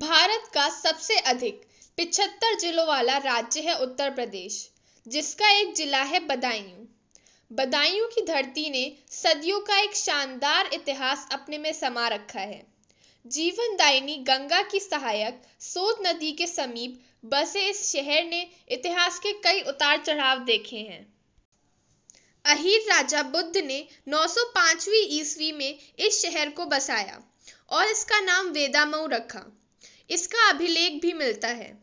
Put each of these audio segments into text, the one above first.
भारत का सबसे अधिक पिछहत्तर जिलों वाला राज्य है उत्तर प्रदेश जिसका एक जिला है बदायूं बदायूं की धरती ने सदियों का एक शानदार इतिहास अपने में समा रखा है जीवनदायिनी गंगा की सहायक सोत नदी के समीप बसे इस शहर ने इतिहास के कई उतार चढ़ाव देखे हैं अहीर राजा बुद्ध ने 905वीं ईस्वी में इस शहर को बसाया और इसका नाम वेदामऊ रखा इसका अभिलेख भी मिलता है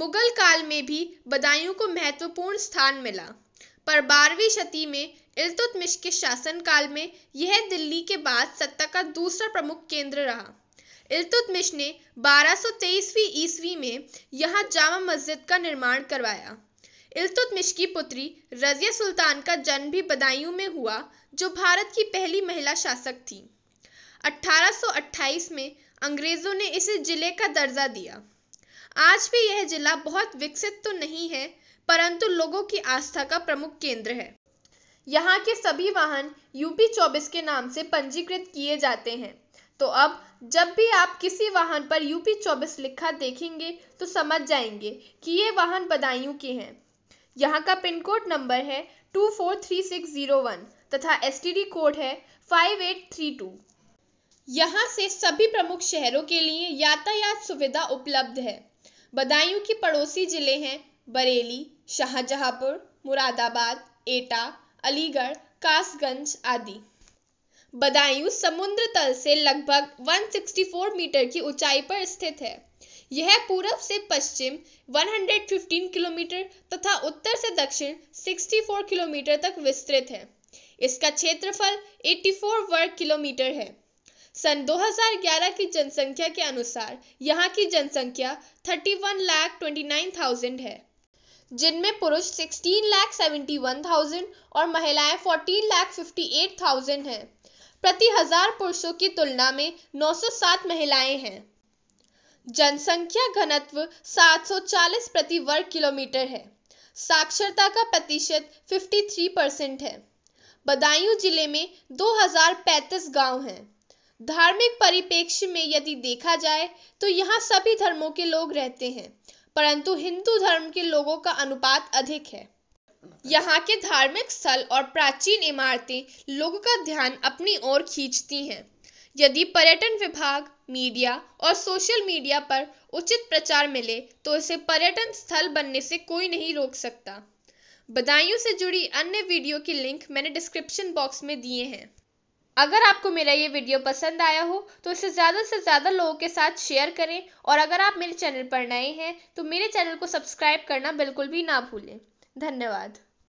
मुगल काल में भी बदायूं को महत्वपूर्ण स्थान मिला पर बारहवीं शती में इल्तुतमिश के शासनकाल में यह दिल्ली के बाद सत्ता का दूसरा प्रमुख केंद्र रहा इल्तुतमिश ने 1223वीं ईस्वी में यहाँ जामा मस्जिद का निर्माण करवाया इल्तुतमिश की पुत्री रजिया सुल्तान का जन्म भी बदायूं में हुआ जो भारत की पहली महिला शासक थी 1828 में अंग्रेज़ों ने इसे ज़िले का दर्जा दिया आज भी यह ज़िला बहुत विकसित तो नहीं है परंतु लोगों की आस्था का प्रमुख केंद्र है यहाँ के सभी वाहन यूपी 24 के नाम से पंजीकृत किए जाते हैं तो अब जब भी आप किसी वाहन पर यूपी 24 लिखा देखेंगे तो समझ जाएंगे कि ये वाहन बदायूं के हैं यहाँ का पिन कोड नंबर है two four three six zero one तथा डी कोड है फाइव एट थ्री टू यहाँ से सभी प्रमुख शहरों के लिए यातायात सुविधा उपलब्ध है बदायूं के पड़ोसी ज़िले हैं बरेली शाहजहांपुर मुरादाबाद एटा अलीगढ़ कासगंज आदि बदायूं समुद्र तल से लगभग 164 मीटर की ऊंचाई पर स्थित है यह पूरब से पश्चिम 115 किलोमीटर तथा उत्तर से दक्षिण 64 किलोमीटर तक विस्तृत है इसका क्षेत्रफल 84 वर्ग किलोमीटर है सन 2011 की जनसंख्या के अनुसार यहाँ की जनसंख्या 31 लाख ट्वेंटी थाउजेंड है जिनमें पुरुष 16 लाख सेवेंटी थाउजेंड और महिलाएं 14 लाख फिफ्टी थाउजेंड हैं प्रति हजार पुरुषों की तुलना में 907 महिलाएं हैं जनसंख्या घनत्व 740 प्रति वर्ग किलोमीटर है साक्षरता का प्रतिशत 53 परसेंट है बदायूं जिले में 2035 गांव हैं धार्मिक परिप्रेक्ष्य में यदि देखा जाए तो यहाँ सभी धर्मों के लोग रहते हैं परंतु हिंदू धर्म के लोगों का अनुपात अधिक है यहाँ के धार्मिक स्थल और प्राचीन इमारतें लोगों का ध्यान अपनी ओर खींचती हैं यदि पर्यटन विभाग मीडिया और सोशल मीडिया पर उचित प्रचार मिले तो इसे पर्यटन स्थल बनने से कोई नहीं रोक सकता बदायूं से जुड़ी अन्य वीडियो की लिंक मैंने डिस्क्रिप्शन बॉक्स में दिए हैं अगर आपको मेरा ये वीडियो पसंद आया हो तो इसे ज़्यादा से ज़्यादा लोगों के साथ शेयर करें और अगर आप मेरे चैनल पर नए हैं तो मेरे चैनल को सब्सक्राइब करना बिल्कुल भी ना भूलें धन्यवाद